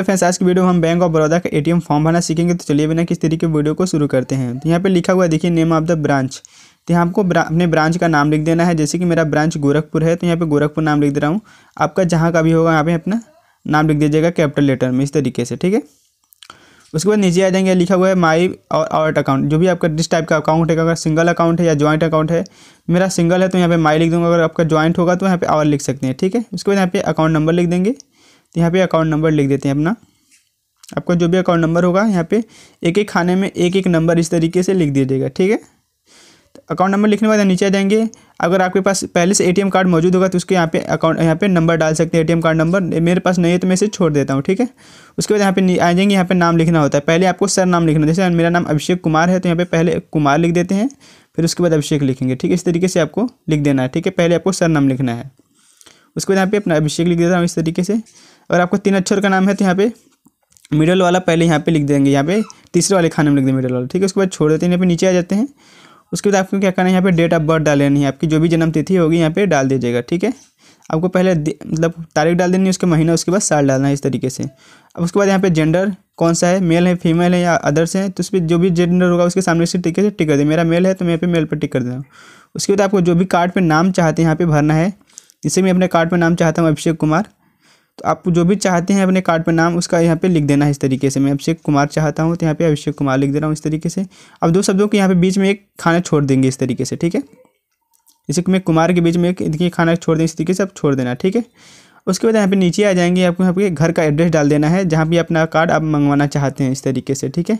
तो फ्रेंड्स आज की वीडियो में हम बैंक ऑफ बड़ौदा का एटीएम फॉर्म भरना सीखेंगे तो चलिए बिना किस तरीके वीडियो को शुरू करते हैं तो यहाँ पे लिखा हुआ है देखिए नेम ऑफ द ब्रांच तो यहाँ आपको ब्रा, अपने ब्रांच का नाम लिख देना है जैसे कि मेरा ब्रांच गोरखपुर है तो यहाँ पे गोरखपुर नाम लिख दे रहा हूँ आपका जहाँ का भी होगा यहाँ पे अपना नाम लिख दीजिएगा कैपिटल लेटर में इस तरीके से ठीक है उसके बाद नीचे आ जाएंगे लिखा हुआ है माई और आउट अकाउंट जो भी आपका जिस टाइप का अकाउंट है अगर सिंगल अकाउंट है या ज्वाइंट अकाउंट है मेरा सिंगल है तो यहाँ पे माई लिख दूंगा अगर आपका ज्वाइंट होगा तो यहाँ पे आवर लिख सकते हैं ठीक है उसके बाद यहाँ पे अकाउंट नंबर लिख देंगे तो यहाँ पे अकाउंट नंबर लिख देते हैं अपना आपका जो भी अकाउंट नंबर होगा यहाँ पे एक एक खाने में एक एक नंबर इस तरीके से लिख दीजिएगा ठीक है तो अकाउंट नंबर लिखने के बाद नीचे आ जाएंगे अगर आपके पास पहले से ए कार्ड मौजूद होगा तो उसके यहाँ पे अकाउंट यहाँ पे नंबर डाल सकते हैं ए कार्ड नंबर मेरे पास नहीं है तो मैं इसे छोड़ देता हूँ ठीक है उसके बाद यहाँ पे आ जाएंगे यहाँ पे नाम लिखना होता है पहले आपको सर नाम लिखना जैसे मेरा नाम अभिषेक कुमार है तो यहाँ पे पहले कुमार लिख देते हैं फिर उसके बाद अभिषेक लिखेंगे ठीक है इस तरीके से आपको लिख देना है ठीक है पहले आपको सर नाम लिखना है उसके बाद यहाँ पे अपना अभिषेक लिख देता हूँ इस तरीके से और आपको तीन अक्षर का नाम है तो यहाँ पे मिडल वाला पहले यहाँ पे लिख देंगे यहाँ पे तीसरे वाले खाने में लिख देंगे मिडल वाला ठीक है उसके बाद छोड़ देते हैं यहाँ पे नीचे आ जाते हैं उसके बाद आपको क्या करना है यहाँ पे डेट ऑफ बर्थ डाल लेनी है आपकी जो भी जन्म तिथि होगी यहाँ पे डाल दीजिएगा ठीक है आपको पहले मतलब तारीख डाल देनी है उसके महीना उसके बाद साल डालना है इस तरीके से अब उसके बाद यहाँ पे जेंडर कौन सा है मेल है फीमेल है या अदर्स है तो उस पर जो भी जेंडर होगा उसके सामने इसी तरीके से टिक कर दे मेरा मेल है तो मैं यहाँ पे मेल पर टिक कर देना उसके बाद आपको जो भी कार्ड पर नाम चाहते हैं यहाँ पर भरना है जिससे मैं अपने कार्ड पर नाम चाहता हूँ अभिषेक कुमार तो आप जो भी चाहते हैं अपने कार्ड पर नाम उसका यहाँ पे लिख देना है इस तरीके से मैं अभिषेक कुमार चाहता हूँ तो यहाँ पे अभिषेक कुमार लिख दे रहा हूँ इस तरीके से अब दो शब्दों के यहाँ पे बीच में एक खाना छोड़ देंगे इस तरीके से ठीक है इसी मैं कुमार के बीच में एक देखिए खाना छोड़ दें इस तरीके से आप छोड़ देना ठीक है उसके बाद यहाँ पे नीचे आ जाएंगे आपको यहाँ पे घर का एड्रेस डाल देना है जहाँ भी अपना कार्ड आप मंगवाना चाहते हैं इस तरीके से ठीक है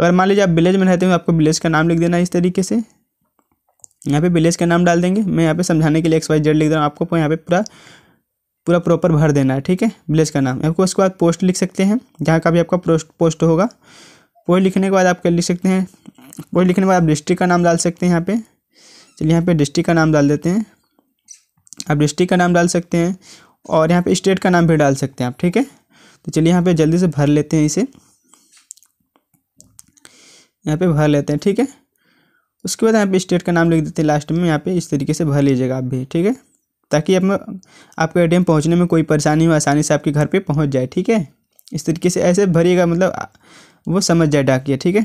अगर मान लीजिए आप विलेज में रहते हो आपको विलेज का नाम लिख देना है इस तरीके से यहाँ पे विलेज का नाम डाल देंगे मैं यहाँ पे समझाने के लिए एक्स वाई जेड लिख दे रहा हूँ आपको यहाँ पे पूरा पूरा प्रॉपर भर देना है ठीक है विलेज का नाम आपको उसके बाद पोस्ट लिख सकते हैं जहाँ का भी आपका पोस्ट पोस्ट होगा पोस्ट लिखने के बाद आप क्या लिख सकते हैं पोस्ट लिखने के बाद आप डिस्ट्रिक्ट का नाम डाल सकते हैं यहाँ पे चलिए यहाँ पे डिस्ट्रिक्ट का नाम डाल देते हैं आप डिस्ट्रिक्ट का नाम डाल सकते हैं और यहाँ पर स्टेट का नाम भी डाल सकते हैं आप ठीक है तो चलिए यहाँ पर जल्दी से भर लेते हैं इसे यहाँ पर भर लेते हैं ठीक है उसके बाद यहाँ पर स्टेट का नाम लिख देते हैं लास्ट में यहाँ पर इस तरीके से भर लीजिएगा आप भी ठीक है ताकि आप आपका ए पहुंचने में कोई परेशानी हो आसानी से आपके घर पे पहुंच जाए ठीक है इस तरीके से ऐसे भरिएगा मतलब वो समझ जाए डाकिया ठीक है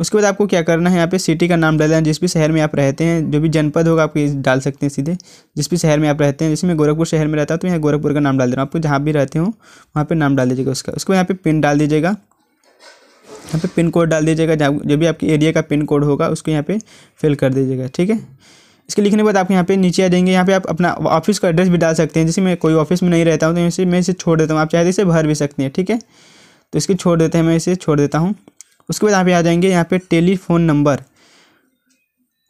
उसके बाद आपको क्या करना है यहाँ पे सिटी का नाम डालना है जिस भी शहर में आप रहते हैं जो भी जनपद होगा आप डाल सकते हैं सीधे जिस भी शहर में आप रहते हैं जैसे मैं गोरखपुर शहर में रहता हूँ तो यहाँ गोरखपुर का नाम डाल दे रहा हूँ आपको जहाँ भी रहते हो वहाँ पर नाम डाल दीजिएगा उसका उसको यहाँ पर पिन डाल दीजिएगा यहाँ पर पिन कोड डाल दीजिएगा जो भी आपके एरिया का पिन कोड होगा उसको यहाँ पर फिल कर दीजिएगा ठीक है इसके लिखने के बाद आप यहाँ पे नीचे आ जाएंगे यहाँ पे आप अपना ऑफिस का एड्रेस भी डाल सकते हैं जैसे मैं कोई ऑफिस में नहीं रहता हूँ तो इसे मैं इसे छोड़ देता हूँ आप चाहे तो इसे भर भी सकते हैं ठीक है तो इसके छोड़ देते हैं मैं इसे छोड़ देता हूँ उसके बाद यहाँ पे आ जाएंगे यहाँ पे टेलीफोन नंबर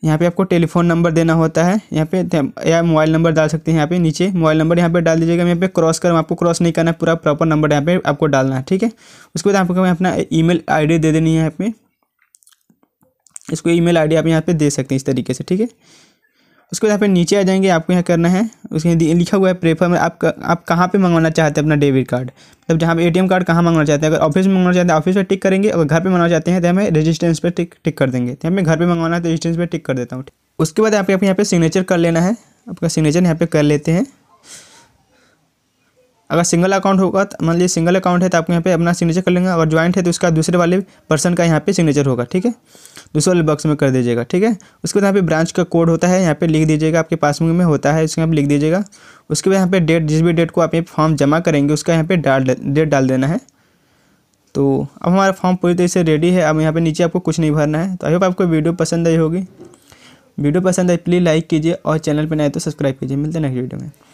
यहाँ पे आपको टेलीफोन नंबर देना होता है यहाँ पे या मोबाइल नंबर डाल सकते हैं यहाँ पे नीचे मोबाइल नंबर यहाँ पे डाल दीजिएगा यहाँ पे क्रॉस कर आपको क्रॉस नहीं करना है पूरा प्रॉपर नंबर यहाँ पे आपको डालना है ठीक है उसके बाद आपको अपना ईमेल आईडी दे देनी है यहाँ पे इसको ईमेल आईडी आप यहाँ पे दे सकते हैं इस तरीके से ठीक है उसके बाद यहाँ पर नीचे आ जाएंगे आपको यहाँ करना है उसके लिखा हुआ है प्रेफर में आप आप कहाँ पे मंगवाना चाहते हैं अपना डेबिट कार्ड मतलब जहाँ पे एटीएम कार्ड कहाँ मंगवाना चाहते हैं अगर ऑफिस में मंगवाना चाहते हैं ऑफिस पर टिक करेंगे अगर घर पे मंगवाना चाहते हैं तो हमें रजिस्टेंस पर टिक टिक कर देंगे तो हमें घर पर मंगवाना है तो रजिस्टेंस पर टिक कर देता हूँ उसके बाद आप यहाँ पर सिग्नेचर कर लेना है आपका सिग्नेचर यहाँ पे कर लेते हैं अगर सिंगल अकाउंट होगा तो मान लीजिए सिंगल अकाउंट है तो आपको यहाँ पे अपना सिग्नेचर कर लेंगे अगर ज्वाइंट है तो उसका दूसरे वाले पर्सन का यहाँ पे सिग्नेचर होगा ठीक है दूसरे वाले बॉक्स में कर दीजिएगा ठीक है उसके बाद यहाँ पे ब्रांच का कोड होता है यहाँ पे लिख दीजिएगा आपके पासबुक में होता है उसके यहाँ पर लिख दीजिएगा उसके बाद यहाँ पे डेट जिस भी डेट को आप ये फॉर्म जमा करेंगे उसका यहाँ पे डाल डेट डाल देना है तो अब हमारा फॉर्म पूरी तरह से रेडी है अब यहाँ पर नीचे आपको कुछ नहीं भरना है तो आई होप आपको वीडियो पसंद आई होगी वीडियो पसंद आई प्लीज़ लाइक कीजिए और चैनल पर नए तो सब्सक्राइब कीजिए मिलते हैं नेक्स्ट वीडियो में